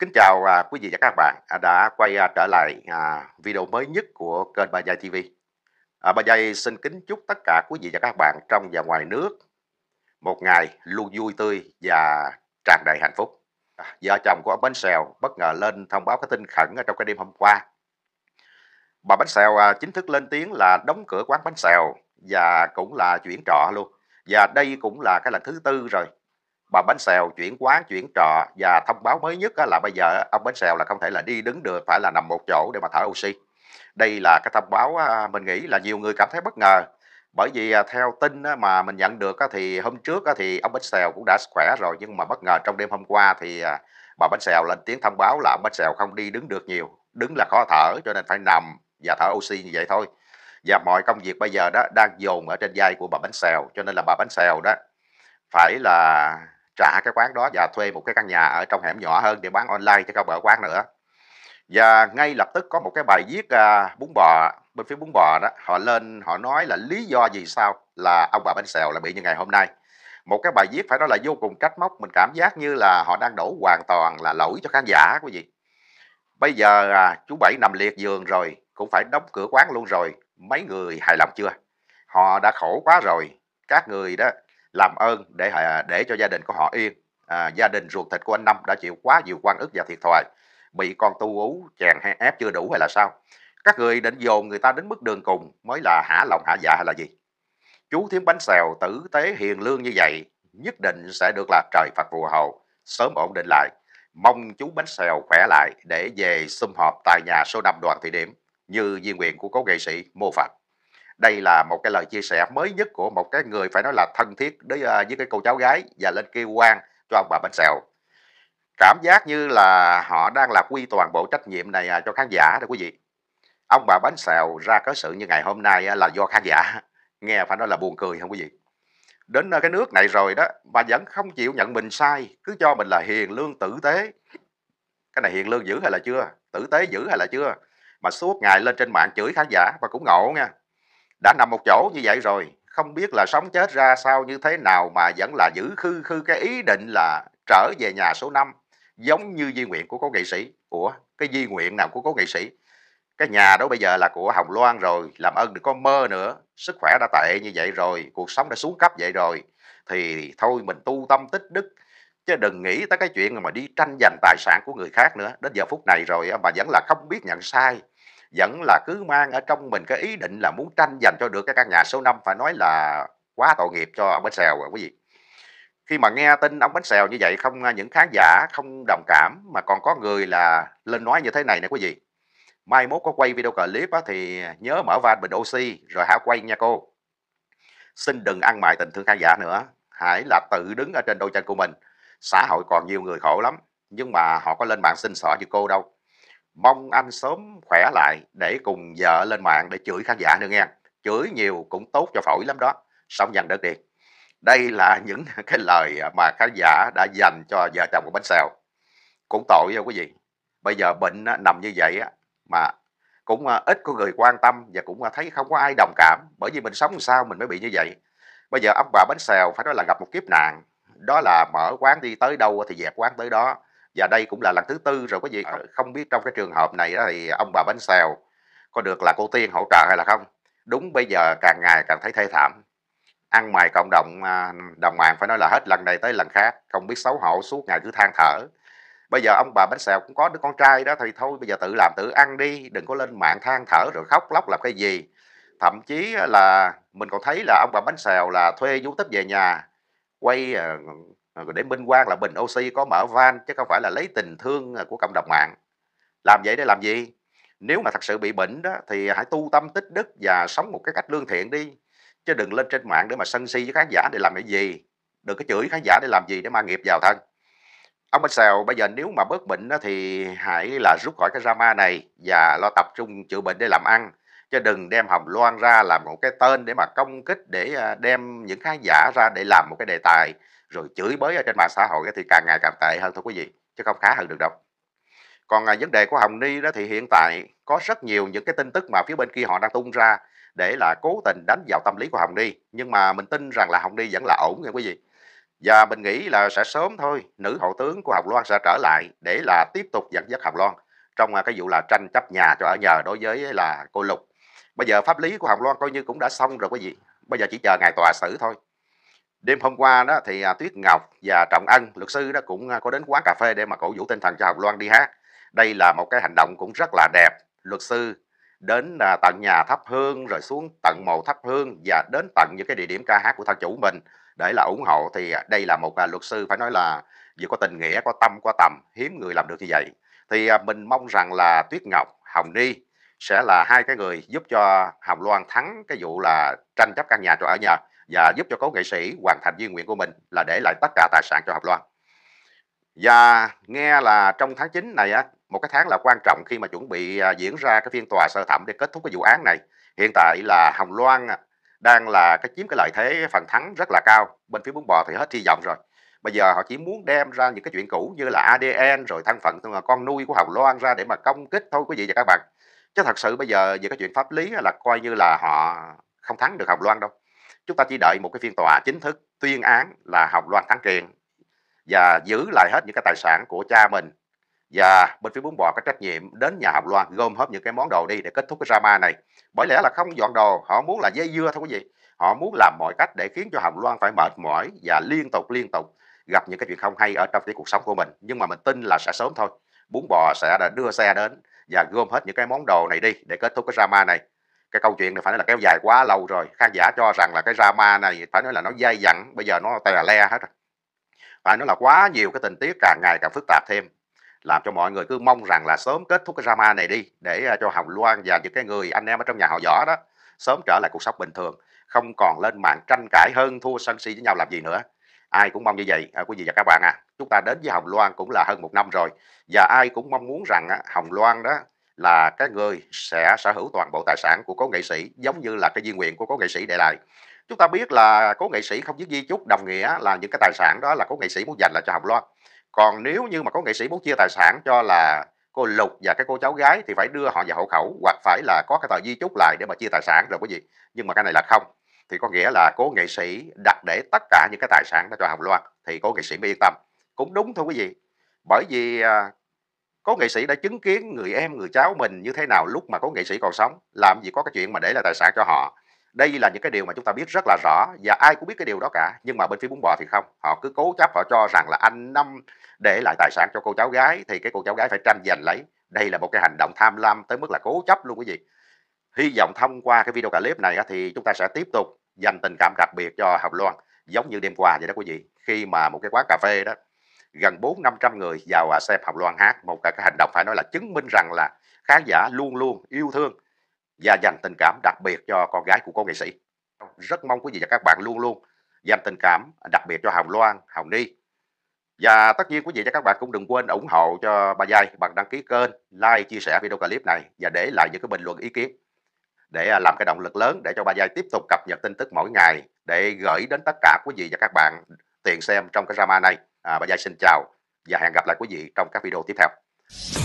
Kính chào à, quý vị và các bạn à, đã quay à, trở lại à, video mới nhất của kênh Ba Giai TV. À, ba Giai xin kính chúc tất cả quý vị và các bạn trong và ngoài nước một ngày luôn vui tươi và tràn đầy hạnh phúc. À, vợ chồng của ông Bánh Xèo bất ngờ lên thông báo cái tin khẩn ở trong cái đêm hôm qua. Bà Bánh Xèo à, chính thức lên tiếng là đóng cửa quán Bánh Xèo và cũng là chuyển trọ luôn. Và đây cũng là cái lần thứ tư rồi bà bánh xèo chuyển quán chuyển trọ và thông báo mới nhất là bây giờ ông bánh xèo là không thể là đi đứng được phải là nằm một chỗ để mà thở oxy đây là cái thông báo mình nghĩ là nhiều người cảm thấy bất ngờ bởi vì à, theo tin mà mình nhận được thì hôm trước thì ông bánh xèo cũng đã khỏe rồi nhưng mà bất ngờ trong đêm hôm qua thì à, bà bánh xèo lên tiếng thông báo là ông bánh xèo không đi đứng được nhiều đứng là khó thở cho nên phải nằm và thở oxy như vậy thôi và mọi công việc bây giờ đó đang dồn ở trên vai của bà bánh xèo cho nên là bà bánh xèo đó phải là trả cái quán đó và thuê một cái căn nhà ở trong hẻm nhỏ hơn để bán online cho các bờ quán nữa và ngay lập tức có một cái bài viết à, bún bò bên phía bún bò đó họ lên họ nói là lý do gì sao là ông bà bánh xèo là bị như ngày hôm nay một cái bài viết phải nói là vô cùng cách móc mình cảm giác như là họ đang đổ hoàn toàn là lỗi cho khán giả quý vị bây giờ à, chú bảy nằm liệt giường rồi cũng phải đóng cửa quán luôn rồi mấy người hài lòng chưa họ đã khổ quá rồi các người đó làm ơn để à, để cho gia đình của họ yên à, gia đình ruột thịt của anh năm đã chịu quá nhiều quan ức và thiệt thòi bị con tu ú chèn hay ép chưa đủ hay là sao các người định dồn người ta đến mức đường cùng mới là hả lòng hạ dạ hay là gì chú thiếm bánh xèo tử tế hiền lương như vậy nhất định sẽ được là trời phật phù hộ sớm ổn định lại mong chú bánh xèo khỏe lại để về sum họp tại nhà số 5 đoàn thị điểm như di nguyện của cố nghệ sĩ mô phật đây là một cái lời chia sẻ mới nhất của một cái người phải nói là thân thiết với à, với cái cô cháu gái và lên kêu quan cho ông bà bánh xèo cảm giác như là họ đang là quy toàn bộ trách nhiệm này à, cho khán giả đó quý vị ông bà bánh xèo ra có sự như ngày hôm nay à, là do khán giả nghe phải nói là buồn cười không quý vị đến cái nước này rồi đó mà vẫn không chịu nhận mình sai cứ cho mình là hiền lương tử tế cái này hiền lương giữ hay là chưa tử tế giữ hay là chưa mà suốt ngày lên trên mạng chửi khán giả và cũng ngộ nha đã nằm một chỗ như vậy rồi không biết là sống chết ra sao như thế nào mà vẫn là giữ khư khư cái ý định là trở về nhà số 5 giống như di nguyện của cố nghệ sĩ của cái di nguyện nào của cố nghệ sĩ cái nhà đó bây giờ là của Hồng Loan rồi làm ơn đừng có mơ nữa sức khỏe đã tệ như vậy rồi cuộc sống đã xuống cấp vậy rồi thì thôi mình tu tâm tích đức chứ đừng nghĩ tới cái chuyện mà đi tranh giành tài sản của người khác nữa đến giờ phút này rồi mà vẫn là không biết nhận sai vẫn là cứ mang ở trong mình cái ý định là muốn tranh giành cho được cái căn nhà số 5 phải nói là quá tội nghiệp cho ông Bánh Xèo rồi quý vị khi mà nghe tin ông Bánh Xèo như vậy không à, những khán giả không đồng cảm mà còn có người là lên nói như thế này nè quý vị mai mốt có quay video clip á, thì nhớ mở van bình oxy rồi hả quay nha cô xin đừng ăn mài tình thương khán giả nữa hãy là tự đứng ở trên đôi chân của mình xã hội còn nhiều người khổ lắm nhưng mà họ có lên mạng xin xỏ như cô đâu mong anh sớm khỏe lại để cùng vợ lên mạng để chửi khán giả nữa nghe chửi nhiều cũng tốt cho phổi lắm đó sống dành đất tiền đây là những cái lời mà khán giả đã dành cho vợ chồng của bánh xèo cũng tội đâu quý vị bây giờ bệnh nằm như vậy mà cũng à, ít có người quan tâm và cũng à, thấy không có ai đồng cảm bởi vì mình sống sao mình mới bị như vậy bây giờ ông bà bánh xèo phải nói là gặp một kiếp nạn đó là mở quán đi tới đâu thì dẹp quán tới đó và đây cũng là lần thứ tư rồi có gì ờ. không biết trong cái trường hợp này đó thì ông bà bánh xèo có được là cô tiên hỗ trợ hay là không đúng bây giờ càng ngày càng thấy thê thảm ăn mày cộng đồng à, đồng mạng phải nói là hết lần này tới lần khác không biết xấu hổ suốt ngày cứ than thở bây giờ ông bà bánh xèo cũng có đứa con trai đó thì thôi bây giờ tự làm tự ăn đi đừng có lên mạng than thở rồi khóc lóc làm cái gì thậm chí là mình còn thấy là ông bà bánh xèo là thuê du tích về nhà quay ờ, Ờ, để minh quan là bình oxy có mở van chứ không phải là lấy tình thương à, của cộng đồng mạng làm vậy để làm gì nếu mà thật sự bị bệnh đó thì hãy tu tâm tích đức và sống một cái cách lương thiện đi chứ đừng lên trên mạng để mà sân si với khán giả để làm cái gì đừng có chửi khán giả để làm gì để mang nghiệp vào thân ông bánh xèo bây giờ nếu mà bớt bệnh đó, thì hãy là rút khỏi cái drama này và lo tập trung chữa bệnh để làm ăn chứ đừng đem hồng loan ra làm một cái tên để mà công kích để à, đem những khán giả ra để làm một cái đề tài rồi chửi bới ở trên mạng xã hội thì càng ngày càng tệ hơn thôi quý vị chứ không khá hơn được đâu còn à, vấn đề của Hồng Ni đó thì hiện tại có rất nhiều những cái tin tức mà phía bên kia họ đang tung ra để là cố tình đánh vào tâm lý của Hồng Ni nhưng mà mình tin rằng là Hồng Ni vẫn là ổn nha quý vị và mình nghĩ là sẽ sớm thôi nữ hậu tướng của Hồng Loan sẽ trở lại để là tiếp tục dẫn dắt Hồng Loan trong à, cái vụ là tranh chấp nhà cho ở nhờ đối với là cô Lục bây giờ pháp lý của Hồng Loan coi như cũng đã xong rồi quý vị bây giờ chỉ chờ ngày tòa xử thôi Đêm hôm qua đó thì à, Tuyết Ngọc và Trọng Ân luật sư đó cũng à, có đến quán cà phê để mà cổ vũ tinh thần cho Hồng Loan đi hát. Đây là một cái hành động cũng rất là đẹp. Luật sư đến à, tận nhà thắp hương rồi xuống tận mộ thắp hương và đến tận những cái địa điểm ca hát của thân chủ mình để là ủng hộ thì đây là một luật sư phải nói là vừa có tình nghĩa có tâm có tầm hiếm người làm được như vậy thì mình mong rằng là Tuyết Ngọc Hồng Ni sẽ là hai cái người giúp cho Hồng Loan thắng cái vụ là tranh chấp căn nhà trọ ở nhà và giúp cho cố nghệ sĩ hoàn thành duy nguyện của mình là để lại tất cả tài sản cho Hợp Loan. Và nghe là trong tháng 9 này một cái tháng là quan trọng khi mà chuẩn bị à, diễn ra cái phiên tòa sơ thẩm để kết thúc cái vụ án này. Hiện tại là Hồng Loan đang là cái chiếm cái lợi thế phần thắng rất là cao. Bên phía bún bò thì hết hy vọng rồi. Bây giờ họ chỉ muốn đem ra những cái chuyện cũ như là ADN rồi thân phận con nuôi của Hồng Loan ra để mà công kích thôi quý vị và các bạn. Chứ thật sự bây giờ về cái chuyện pháp lý là coi như là họ không thắng được Hồng Loan đâu chúng ta chỉ đợi một cái phiên tòa chính thức tuyên án là Hồng Loan Thắng kiện và giữ lại hết những cái tài sản của cha mình và bên phía bún bò có trách nhiệm đến nhà Hồng Loan gom hết những cái món đồ đi để kết thúc cái drama này bởi lẽ là không dọn đồ họ muốn là dây dưa thôi quý vị họ muốn làm mọi cách để khiến cho Hồng Loan phải mệt mỏi và liên tục liên tục gặp những cái chuyện không hay ở trong cái cuộc sống của mình nhưng mà mình tin là sẽ sớm thôi bún bò sẽ đã đưa xe đến và gom hết những cái món đồ này đi để kết thúc cái drama này cái câu chuyện này phải nói là kéo dài quá lâu rồi khán giả cho rằng là cái drama này phải nói là nó dai dẳng bây giờ nó tè le hết rồi phải nói là quá nhiều cái tình tiết càng ngày càng phức tạp thêm làm cho mọi người cứ mong rằng là sớm kết thúc cái drama này đi để à, cho Hồng Loan và những cái người anh em ở trong nhà họ võ đó sớm trở lại cuộc sống bình thường không còn lên mạng tranh cãi hơn thua sân si với nhau làm gì nữa ai cũng mong như vậy à, quý vị và các bạn à chúng ta đến với Hồng Loan cũng là hơn một năm rồi và ai cũng mong muốn rằng Hồng Loan đó là cái người sẽ sở hữu toàn bộ tài sản của cố nghệ sĩ giống như là cái di nguyện của cố nghệ sĩ để lại chúng ta biết là cố nghệ sĩ không viết di chúc đồng nghĩa là những cái tài sản đó là cố nghệ sĩ muốn dành lại cho hồng loan còn nếu như mà cố nghệ sĩ muốn chia tài sản cho là cô lục và cái cô cháu gái thì phải đưa họ vào hộ khẩu hoặc phải là có cái tờ di chúc lại để mà chia tài sản rồi quý gì. nhưng mà cái này là không thì có nghĩa là cố nghệ sĩ đặt để tất cả những cái tài sản đó cho hồng loan thì cố nghệ sĩ mới yên tâm cũng đúng thôi quý vị bởi vì à, có nghệ sĩ đã chứng kiến người em người cháu mình như thế nào lúc mà có nghệ sĩ còn sống làm gì có cái chuyện mà để lại tài sản cho họ đây là những cái điều mà chúng ta biết rất là rõ và ai cũng biết cái điều đó cả nhưng mà bên phía bún bò thì không họ cứ cố chấp họ cho rằng là anh năm để lại tài sản cho cô cháu gái thì cái cô cháu gái phải tranh giành lấy đây là một cái hành động tham lam tới mức là cố chấp luôn quý vị hy vọng thông qua cái video clip này thì chúng ta sẽ tiếp tục dành tình cảm đặc biệt cho học Loan giống như đêm qua vậy đó quý vị khi mà một cái quán cà phê đó gần 4 500 người vào và xem Hồng Loan hát một cái hành động phải nói là chứng minh rằng là khán giả luôn luôn yêu thương và dành tình cảm đặc biệt cho con gái của cô nghệ sĩ rất mong quý vị và các bạn luôn luôn dành tình cảm đặc biệt cho Hồng Loan, Hồng Ni và tất nhiên quý vị và các bạn cũng đừng quên ủng hộ cho bà Giai bằng đăng ký kênh, like, chia sẻ video clip này và để lại những cái bình luận ý kiến để à, làm cái động lực lớn để cho bà Giai tiếp tục cập nhật tin tức mỗi ngày để gửi đến tất cả quý vị và các bạn tiện xem trong cái drama này à, bà Giai xin chào và hẹn gặp lại quý vị trong các video tiếp theo